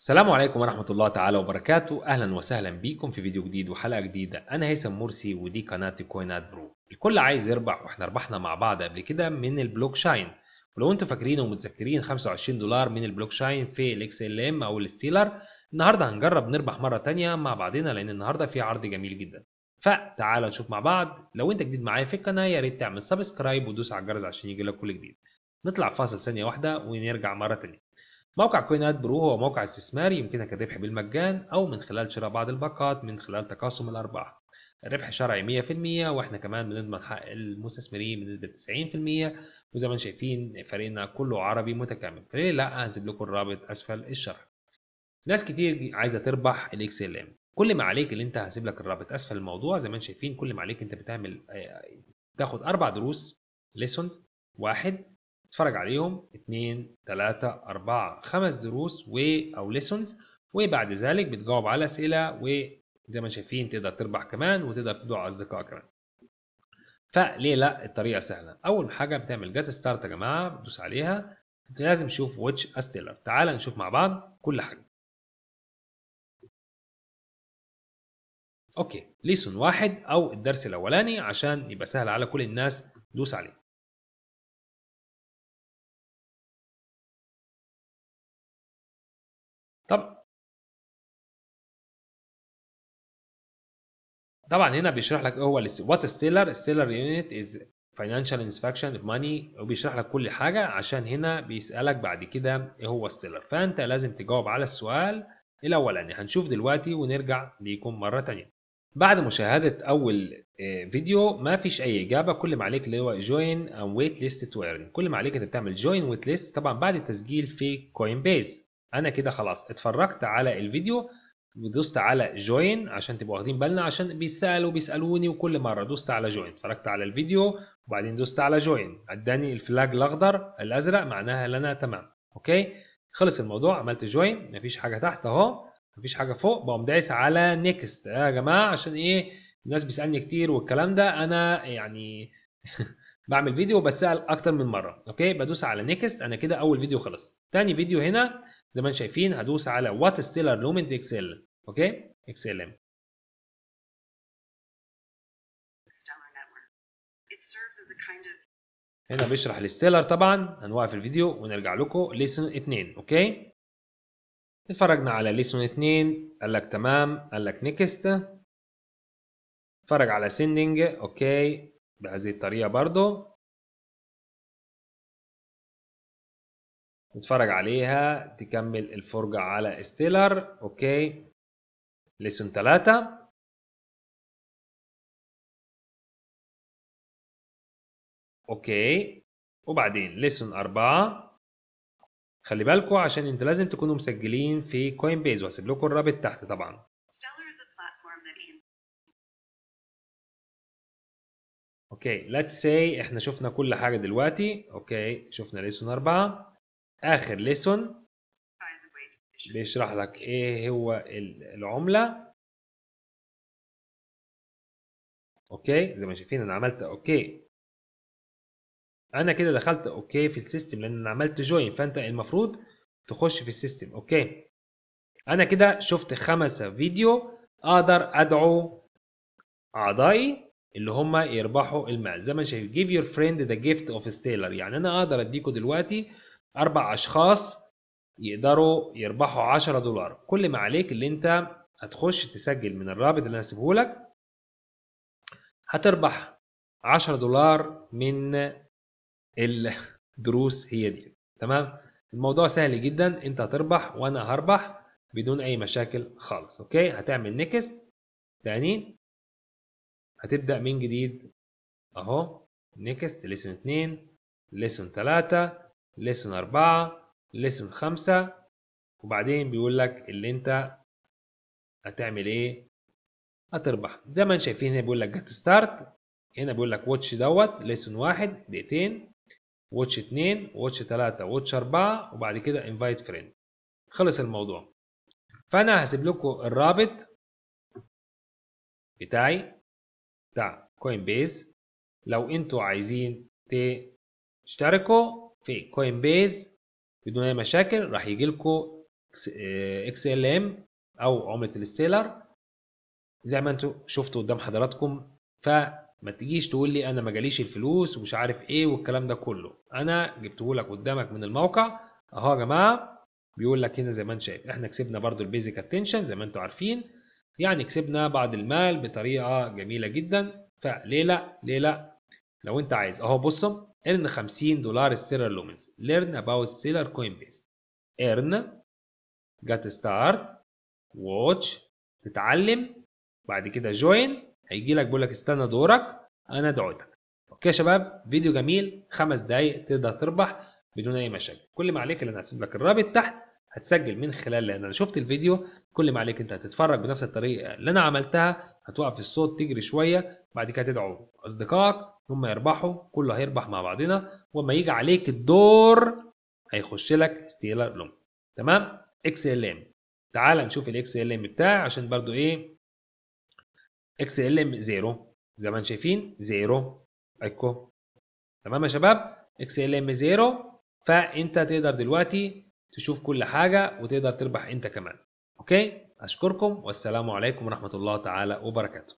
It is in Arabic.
السلام عليكم ورحمة الله تعالى وبركاته أهلا وسهلا بيكم في فيديو جديد وحلقة جديدة أنا هيثم مرسي ودي قناة كوينات برو الكل عايز يربح واحنا ربحنا مع بعض قبل كده من البلوك شاين ولو انتوا فاكرين ومتذكرين 25 دولار من البلوك شاين في الاكس ال ام او الستيلر النهارده هنجرب نربح مرة تانية مع بعضنا لأن النهارده في عرض جميل جدا فتعالى نشوف مع بعض لو انت جديد معايا في القناة يا ريت تعمل سبسكرايب ودوس على الجرس عشان يجيلك كل جديد نطلع فاصل ثانية واحدة ونرجع مرة تانية موقع كوينات برو هو موقع استثماري يمكنك الربح بالمجان أو من خلال شراء بعض الباقات من خلال تقاسم الأرباح الربح شرعي 100% واحنا كمان بنضمن حق المستثمرين بنسبة 90% وزي ما شايفين فريقنا كله عربي متكامل فليه لا هنسيب لكم الرابط أسفل الشرح ناس كتير عايزة تربح الاكس ال ام كل ما عليك اللي انت هسيب لك الرابط أسفل الموضوع زي ما شايفين كل ما عليك انت بتعمل آه، تاخد أربع دروس ليسونز واحد اتفرج عليهم اتنين تلاتة أربعة خمس دروس و او ليسونز وبعد ذلك بتجاوب على اسئله وزي ما شايفين تقدر تربح كمان وتقدر تدعو اصدقاء كمان فليه لا الطريقه سهله اول حاجه بتعمل جات ستارت يا جماعه بتدوس عليها انت لازم تشوف واتش استيلر تعال نشوف مع بعض كل حاجه اوكي ليسون واحد او الدرس الاولاني عشان يبقى سهل على كل الناس دوس عليه طب طبعا هنا بيشرح لك هو وات ستيلر ستيلر يونت از فاينانشال انسبكشن ماني وبيشرح لك كل حاجه عشان هنا بيسالك بعد كده ايه هو ستيلر فانت لازم تجاوب على السؤال الاولاني هنشوف دلوقتي ونرجع ليكم مره ثانيه بعد مشاهده اول آه، فيديو ما فيش اي اجابه كل ما عليك اللي هو جوين اند ويت ليست ايرن كل ما عليك انت بتعمل جوين ويت ليست طبعا بعد التسجيل في كوين بيز انا كده خلاص اتفرجت على الفيديو ودوست على جوين عشان تبقوا واخدين بالنا عشان بيسالوا بيسالوني وكل مره دوست على جوين اتفرجت على الفيديو وبعدين دوست على جوين اداني الفلاج الاخضر الازرق معناها ان انا تمام اوكي خلص الموضوع عملت جوين مفيش حاجه تحت اهو مفيش حاجه فوق بقوم دايس على نيكست آه، يا جماعه عشان ايه الناس بيسالني كتير والكلام ده انا يعني بعمل فيديو وبسال اكتر من مره اوكي بدوس على نيكست انا كده اول فيديو خلص تاني فيديو هنا زي ما انتم شايفين هدوس على وات ستيلر لومنز اكسل اوكي اكسل ام هنا بيشرح الستيلر طبعا هنوقف الفيديو ونرجع لكم ليسون 2 اوكي اتفرجنا على ليسون 2 قال لك تمام قال لك نيكست اتفرج على سيندنج اوكي بهذه الطريقه برضو نتفرج عليها تكمل الفرجة على ستيلر اوكي ليسون 3 اوكي وبعدين ليسون 4 خلي بالكوا عشان انتوا لازم تكونوا مسجلين في كوين بيز وهسيب لكم الرابط تحت طبعا اوكي ليتس سي احنا شفنا كل حاجه دلوقتي اوكي شفنا ليسون 4 اخر ليسون بيشرح لك ايه هو العمله اوكي زي ما شايفين انا عملت اوكي انا كده دخلت اوكي في السيستم لان انا عملت جوين فانت المفروض تخش في السيستم اوكي انا كده شفت خمسة فيديو اقدر ادعو اعضائي اللي هم يربحوا المال زي ما شايف give your friend the gift of stellar يعني انا اقدر اديكوا دلوقتي أربع أشخاص يقدروا يربحوا 10 دولار كل ما عليك اللي أنت هتخش تسجل من الرابط اللي أنا سيبه لك هتربح 10 دولار من الدروس هي دي تمام الموضوع سهل جدا انت هتربح وانا هربح بدون اي مشاكل خالص اوكي هتعمل نيكست تاني هتبدا من جديد اهو نيكست ليسن 2 ليسن 3 ليسن أربعة ليسن خمسة وبعدين بيقول لك اللي أنت هتعمل إيه هتربح زي ما انتم شايفين هنا بيقول لك جت ستارت هنا بيقول لك واتش دوت ليسون واحد دقيقتين واتش اتنين واتش تلاتة واتش أربعة وبعد كده انفايت فريند خلص الموضوع فأنا هسيب لكم الرابط بتاعي بتاع كوين بيز لو انتوا عايزين تشتركوا في كوين بيز بدون اي مشاكل راح يجي لكم اكس ال ام او عمله الستيلر زي ما انتم شفتوا قدام حضراتكم فما تجيش تقول لي انا ما جاليش الفلوس ومش عارف ايه والكلام ده كله انا جبته لك قدامك من الموقع اهو يا جماعه بيقول لك هنا زي ما انت شايف احنا كسبنا برضو البيزك اتنشن زي ما انتم عارفين يعني كسبنا بعض المال بطريقه جميله جدا فليه لا ليه لا لو انت عايز اهو بص ارن 50 دولار ستيلر لومنز ليرن اباوت ستيلر كوين بيس ارن جت ستارت واتش تتعلم بعد كده جوين هيجي لك بيقول لك استنى دورك انا دعوتك اوكي يا شباب فيديو جميل خمس دقايق تقدر تربح بدون اي مشاكل كل ما عليك ان انا هسيب لك الرابط تحت هتسجل من خلال لان انا شفت الفيديو كل ما عليك انت هتتفرج بنفس الطريقه اللي انا عملتها هتوقف الصوت تجري شويه بعد كده تدعو اصدقائك هم يربحوا كله هيربح مع بعضنا وما يجي عليك الدور هيخش لك ستيلر لونج تمام اكس ال ام تعال نشوف الاكس ال ام بتاعي عشان برضو ايه اكس ال ام زيرو زي ما انتم شايفين زيرو ايكو تمام يا شباب اكس ال ام زيرو فانت تقدر دلوقتي تشوف كل حاجة وتقدر تربح أنت كمان أوكي أشكركم والسلام عليكم ورحمة الله تعالى وبركاته